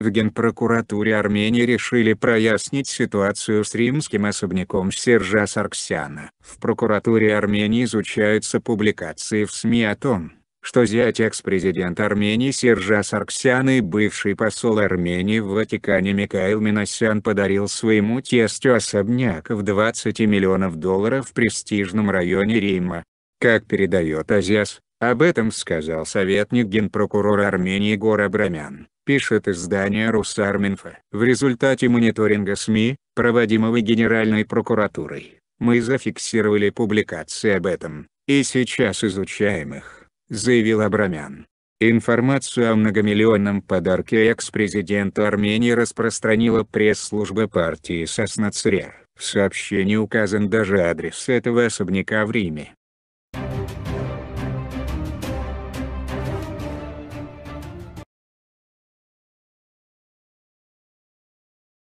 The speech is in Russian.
в Генпрокуратуре Армении решили прояснить ситуацию с римским особняком Сержа Сарксяна. В прокуратуре Армении изучаются публикации в СМИ о том, что зять экс-президент Армении Сержа Сарксян и бывший посол Армении в Ватикане Микаил Миносян подарил своему тестю особняк в 20 миллионов долларов в престижном районе Рима. Как передает Азиас, об этом сказал советник генпрокурора Армении Гор Абрамян пишет издание Русарминфа. В результате мониторинга СМИ, проводимого Генеральной прокуратурой, мы зафиксировали публикации об этом, и сейчас изучаем их, заявил Абрамян. Информацию о многомиллионном подарке экс-президенту Армении распространила пресс-служба партии Соснацрер. В сообщении указан даже адрес этого особняка в Риме.